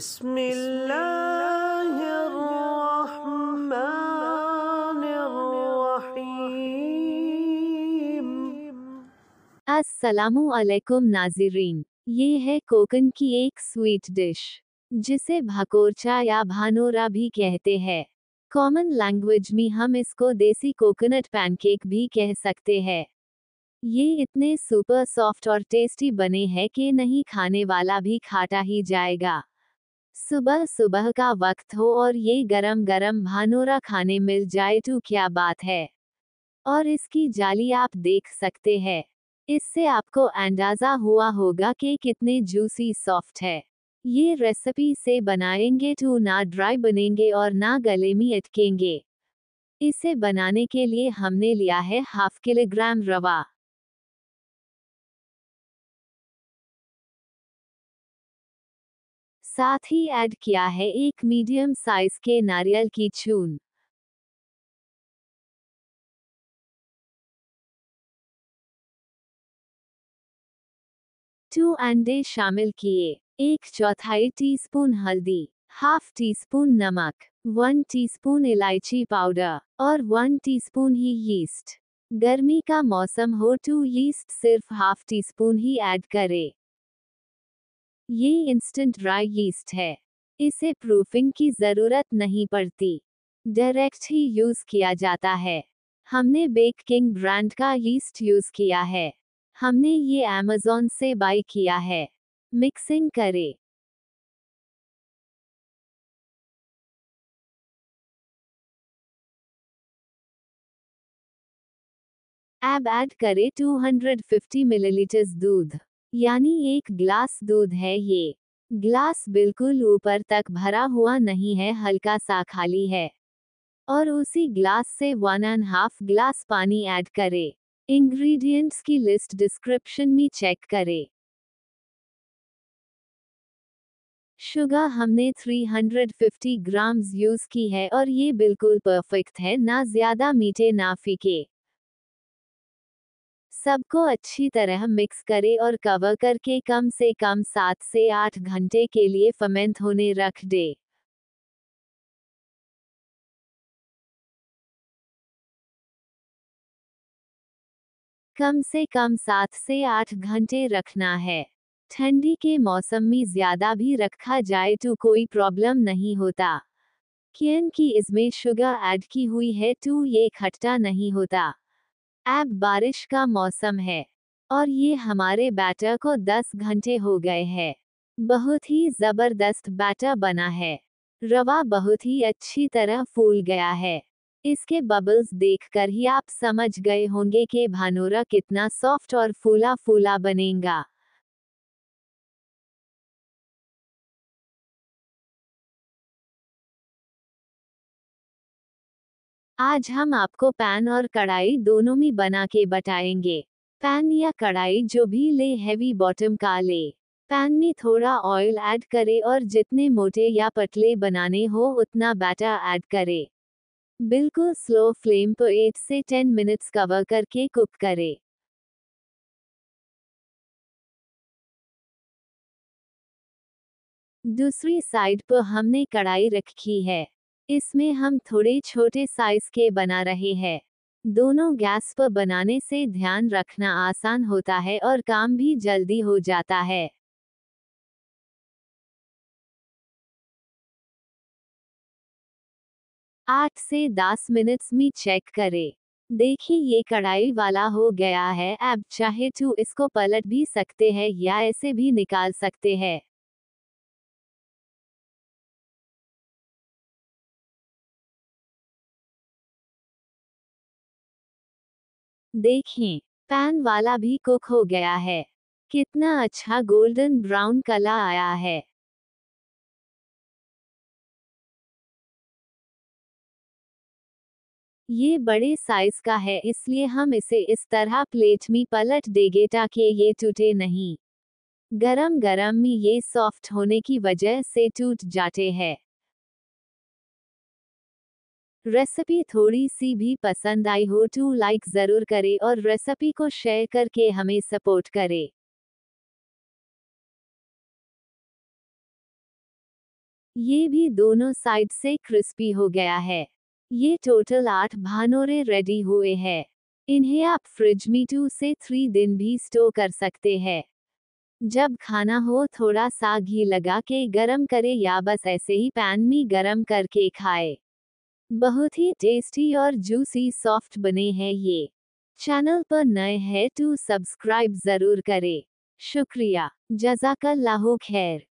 بسم الله الرحمن الرحيم असलकुम नाजरीन ये है कोकन की एक स्वीट डिश जिसे भाकोरचा या भानोरा भी कहते हैं कॉमन लैंग्वेज में हम इसको देसी कोकोनट पैनकेक भी कह सकते हैं ये इतने सुपर सॉफ्ट और टेस्टी बने हैं कि नहीं खाने वाला भी खाटा ही जाएगा सुबह सुबह का वक्त हो और ये गरम गरम भानोरा खाने मिल जाए तो क्या बात है और इसकी जाली आप देख सकते हैं इससे आपको अंदाजा हुआ होगा कि कितने जूसी सॉफ्ट है ये रेसिपी से बनाएंगे तो ना ड्राई बनेंगे और ना गले में अटकेंगे इसे बनाने के लिए हमने लिया है हाफ किलोग्राम रवा साथ ही ऐड किया है एक मीडियम साइज के नारियल की चून टू अंडे शामिल किए एक चौथाई टीस्पून हल्दी हाफ टी स्पून नमक वन टीस्पून इलायची पाउडर और वन टीस्पून ही यीस्ट गर्मी का मौसम हो तो यीस्ट सिर्फ हाफ टी स्पून ही ऐड करें ये इंस्टेंट ड्राई यीस्ट है इसे प्रूफिंग की जरूरत नहीं पड़ती डायरेक्ट ही यूज किया जाता है हमने बेक किंग ब्रांड का यीस्ट यूज किया है हमने ये अमेजोन से बाई किया है मिक्सिंग करें अब ऐड करें 250 मिलीलीटर दूध यानी एक ग्लास दूध है ये ग्लास बिल्कुल ऊपर तक भरा हुआ नहीं है हल्का सा खाली है और उसी ग्लास से वन एंड हाफ ग्लास पानी ऐड करें इंग्रेडिएंट्स की लिस्ट डिस्क्रिप्शन में चेक करें शुगर हमने 350 ग्राम्स यूज की है और ये बिल्कुल परफेक्ट है ना ज्यादा मीठे ना फीके सबको अच्छी तरह मिक्स करें और कवर करके कम से कम सात से आठ घंटे के लिए फमेंट होने रख दें। कम से कम सात से आठ घंटे रखना है ठंडी के मौसम में ज्यादा भी रखा जाए तो कोई प्रॉब्लम नहीं होता क्योंकि इसमें शुगर ऐड की हुई है तो ये खट्टा नहीं होता अब बारिश का मौसम है और ये हमारे बैटर को 10 घंटे हो गए हैं बहुत ही जबरदस्त बैटर बना है रवा बहुत ही अच्छी तरह फूल गया है इसके बबल्स देखकर ही आप समझ गए होंगे कि भानोरा कितना सॉफ्ट और फूला फूला बनेगा आज हम आपको पैन और कढ़ाई दोनों में बना के बताएंगे पैन या कढ़ाई जो भी ले हैवी बॉटम का ले पैन में थोड़ा ऑयल ऐड करे और जितने मोटे या पतले बनाने हो उतना बैटर ऐड करे बिल्कुल स्लो फ्लेम पर एट से टेन मिनट्स कवर करके कुक करे दूसरी साइड पर हमने कढ़ाई रखी है इसमें हम थोड़े छोटे साइज के बना रहे हैं दोनों गैस पर बनाने से ध्यान रखना आसान होता है और काम भी जल्दी हो जाता है आठ से दस मिनट्स में चेक करें देखिए ये कढ़ाई वाला हो गया है अब चाहे तो इसको पलट भी सकते हैं या ऐसे भी निकाल सकते हैं देखें पैन वाला भी कुक हो गया है कितना अच्छा गोल्डन ब्राउन कला आया है ये बड़े साइज का है इसलिए हम इसे इस तरह प्लेट में पलट देंगे ताकि ये टूटे नहीं गरम गरम में ये सॉफ्ट होने की वजह से टूट जाते हैं रेसिपी थोड़ी सी भी पसंद आई हो टू तो लाइक जरूर करें और रेसिपी को शेयर करके हमें सपोर्ट करें ये भी दोनों साइड से क्रिस्पी हो गया है ये टोटल आठ भानोरे रेडी हुए हैं इन्हें आप फ्रिज में टू से थ्री दिन भी स्टोर कर सकते हैं जब खाना हो थोड़ा सा घी लगा के गरम करे या बस ऐसे ही पैन में गरम करके खाए बहुत ही टेस्टी और जूसी सॉफ्ट बने हैं ये चैनल पर नए हैं तो सब्सक्राइब जरूर करें शुक्रिया जजाकल्लाहु खैर